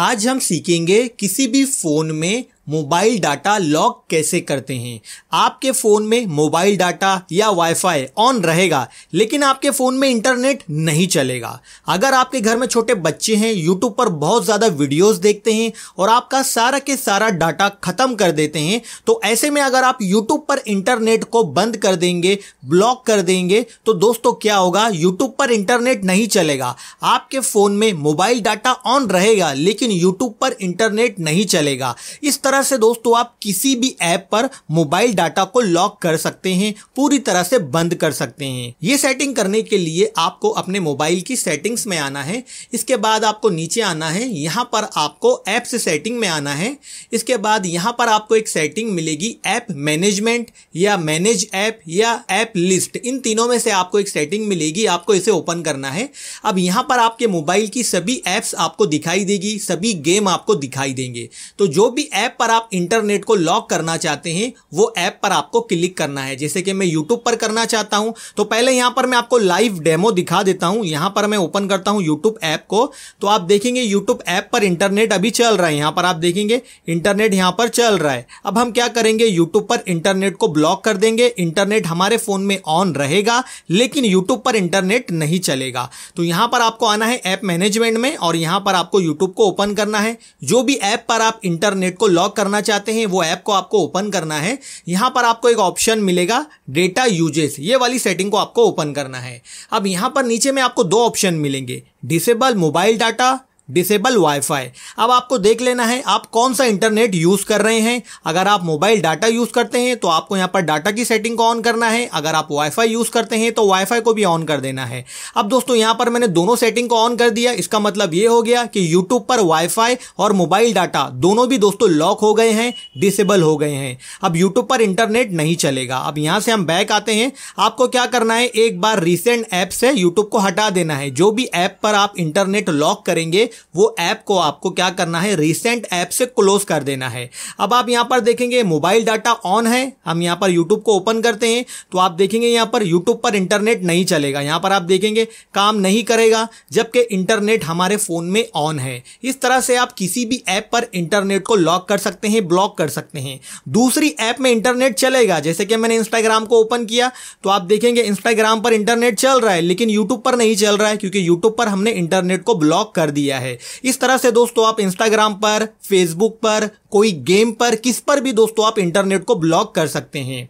आज हम सीखेंगे किसी भी फ़ोन में मोबाइल डाटा लॉक कैसे करते हैं आपके फ़ोन में मोबाइल डाटा या वाईफाई ऑन रहेगा लेकिन आपके फ़ोन में इंटरनेट नहीं चलेगा अगर आपके घर में छोटे बच्चे हैं यूट्यूब पर बहुत ज़्यादा वीडियोस देखते हैं और आपका सारा के सारा डाटा ख़त्म कर देते हैं तो ऐसे में अगर आप यूट्यूब पर इंटरनेट को बंद कर देंगे ब्लॉक कर देंगे तो दोस्तों क्या होगा यूट्यूब पर इंटरनेट नहीं चलेगा आपके फ़ोन में मोबाइल डाटा ऑन रहेगा लेकिन यूट्यूब पर इंटरनेट नहीं चलेगा इस तरह तरह से दोस्तों आप किसी भी ऐप पर मोबाइल डाटा को लॉक कर सकते हैं पूरी तरह से बंद कर सकते हैं ये सेटिंग करने के लिए आपको अपने मोबाइल की सेटिंग्स में आना है इसके बाद आपको नीचे आना है यहाँ पर आपको ऐप से सेटिंग में आना है इसके बाद यहाँ पर आपको एक सेटिंग मिलेगी ऐप मैनेजमेंट या मैनेज ऐप या ऐप लिस्ट इन तीनों में से आपको एक सेटिंग मिलेगी आपको इसे ओपन करना है अब यहाँ पर आपके मोबाइल की सभी ऐप्स आपको दिखाई देगी सभी गेम आपको दिखाई देंगे तो जो भी ऐप पर पर आप इंटरनेट को लॉक करना चाहते हैं वो ऐप पर आपको क्लिक करना है जैसे कि मैं यूट्यूब पर करना चाहता हूं तो पहले यहां पर मैं आपको लाइव डेमो दिखा देता हूं यहां पर मैं ओपन करता हूं यूट्यूब ऐप को तो आप देखेंगे यूट्यूब ऐप पर इंटरनेट अभी चल रहा है यहां पर आप देखेंगे इंटरनेट यहां पर चल रहा है अब हम क्या करेंगे यूट्यूब पर इंटरनेट को ब्लॉक कर देंगे इंटरनेट हमारे फोन में ऑन रहेगा लेकिन यूट्यूब पर इंटरनेट नहीं चलेगा तो यहां पर आपको आना है ऐप मैनेजमेंट में और यहां पर आपको यूट्यूब को ओपन करना है जो भी ऐप पर आप इंटरनेट को लॉक करना चाहते हैं वो ऐप को आपको ओपन करना है यहां पर आपको एक ऑप्शन मिलेगा डेटा यूजेस ये वाली सेटिंग को आपको ओपन करना है अब यहां पर नीचे में आपको दो ऑप्शन मिलेंगे disable mobile data disable wifi अब आपको देख लेना है आप कौन सा इंटरनेट यूज़ कर रहे हैं अगर आप मोबाइल डाटा यूज़ करते हैं तो आपको यहाँ पर डाटा की सेटिंग को ऑन करना है अगर आप वाईफाई यूज़ करते हैं तो वाईफाई को भी ऑन कर देना है अब दोस्तों यहाँ पर मैंने दोनों सेटिंग को ऑन कर दिया इसका मतलब ये हो गया कि यूट्यूब पर वाईफाई और मोबाइल डाटा दोनों भी दोस्तों लॉक हो गए हैं डिसेबल हो गए हैं अब यूट्यूब पर इंटरनेट नहीं चलेगा अब यहाँ से हम बैक आते हैं आपको क्या करना है एक बार रिसेंट ऐप से यूट्यूब को हटा देना है जो भी ऐप पर आप इंटरनेट लॉक करेंगे वो ऐप को आपको क्या करना है रिसेंट ऐप से क्लोज कर देना है अब आप यहां पर देखेंगे मोबाइल डाटा ऑन है हम यहां पर यूट्यूब को ओपन करते हैं तो आप देखेंगे यहां पर यूट्यूब पर इंटरनेट नहीं चलेगा यहां पर आप देखेंगे काम नहीं करेगा जबकि इंटरनेट हमारे फ़ोन में ऑन है इस तरह से आप किसी भी ऐप पर इंटरनेट को लॉक कर सकते हैं ब्लॉक कर सकते हैं दूसरी ऐप में इंटरनेट चलेगा जैसे कि मैंने इंस्टाग्राम को ओपन किया तो आप देखेंगे इंस्टाग्राम पर इंटरनेट चल रहा है लेकिन यूट्यूब पर नहीं चल रहा है क्योंकि यूट्यूब पर हमने इंटरनेट को ब्लॉक कर दिया है है इस तरह से दोस्तों आप इंस्टाग्राम पर फेसबुक पर कोई गेम पर किस पर भी दोस्तों आप इंटरनेट को ब्लॉक कर सकते हैं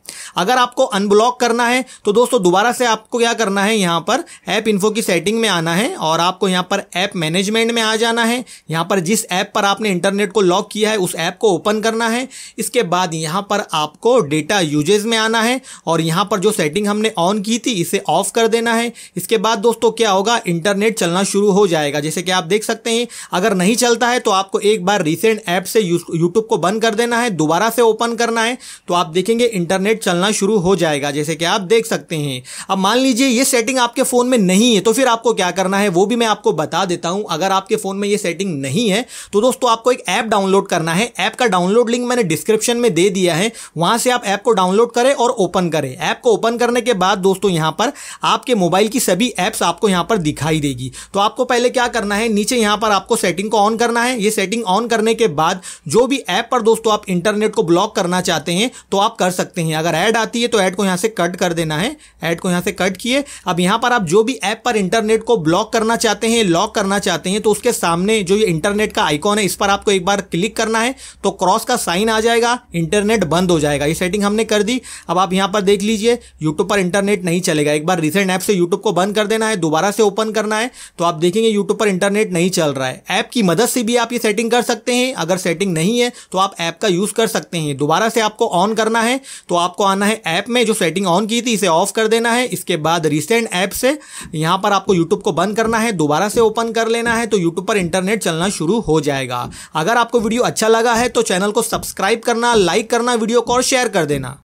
अगर आपको अनब्लॉक करना है तो दोस्तों दोबारा से आपको क्या करना है यहाँ पर ऐप इन्फो की सेटिंग में आना है और आपको यहाँ पर ऐप मैनेजमेंट में आ जाना है यहाँ पर जिस ऐप पर आपने इंटरनेट को लॉक किया है उस ऐप को ओपन करना है इसके बाद यहाँ पर आपको डेटा यूजेज में आना है और यहाँ पर जो सेटिंग हमने ऑन की थी इसे ऑफ कर देना है इसके बाद दोस्तों क्या होगा इंटरनेट चलना शुरू हो जाएगा जैसे कि आप देख सकते सकते हैं अगर नहीं चलता है तो आपको एक बार रिसेंट ऐप से यूट्यूब को बंद कर देना है दोबारा से ओपन करना है तो आप देखेंगे इंटरनेट चलना शुरू हो जाएगा जैसे कि आप देख सकते हैं अब मान लीजिए ये सेटिंग आपके फ़ोन में नहीं है तो फिर आपको क्या करना है वो भी मैं आपको बता देता हूं अगर आपके फ़ोन में ये सेटिंग नहीं है तो दोस्तों आपको एक ऐप डाउनलोड करना है ऐप का डाउनलोड लिंक मैंने डिस्क्रिप्शन में दे दिया है वहां से आप ऐप को डाउनलोड करें और ओपन करें ऐप को ओपन करने के बाद दोस्तों यहां पर आपके मोबाइल की सभी एप्स आपको यहां पर दिखाई देगी तो आपको पहले क्या करना है नीचे यहाँ यहां पर आपको सेटिंग को ऑन करना है ये सेटिंग ऑन करने के बाद जो भी ऐप पर दोस्तों आप इंटरनेट को ब्लॉक करना चाहते हैं तो आप कर सकते हैं अगर ऐड आती है तो ऐड को यहां से कट कर देना है ऐड को यहां से कट किए अब यहां पर आप जो भी ऐप पर इंटरनेट को ब्लॉक करना चाहते हैं लॉक करना चाहते हैं तो उसके सामने जो ये इंटरनेट का आइकॉन है इस पर आपको एक बार क्लिक करना है तो क्रॉस का साइन आ जाएगा इंटरनेट बंद हो जाएगा ये सेटिंग हमने कर दी अब आप यहां पर देख लीजिए यूट्यूब पर इंटरनेट नहीं चलेगा एक बार रिसेंट ऐप से यूट्यूब को बंद कर देना है दोबारा से ओपन करना है तो आप देखेंगे यूट्यूब पर इंटरनेट नहीं चल रहा है ऐप की मदद से भी आप ये सेटिंग कर सकते हैं अगर सेटिंग नहीं है तो आप ऐप का यूज़ कर सकते हैं दोबारा से आपको ऑन करना है तो आपको आना है ऐप में जो सेटिंग ऑन की थी इसे ऑफ कर देना है इसके बाद रिसेंट ऐप से यहाँ पर आपको यूट्यूब को बंद करना है दोबारा से ओपन कर लेना है तो यूट्यूब पर इंटरनेट चलना शुरू हो जाएगा अगर आपको वीडियो अच्छा लगा है तो चैनल को सब्सक्राइब करना लाइक करना वीडियो को और शेयर कर देना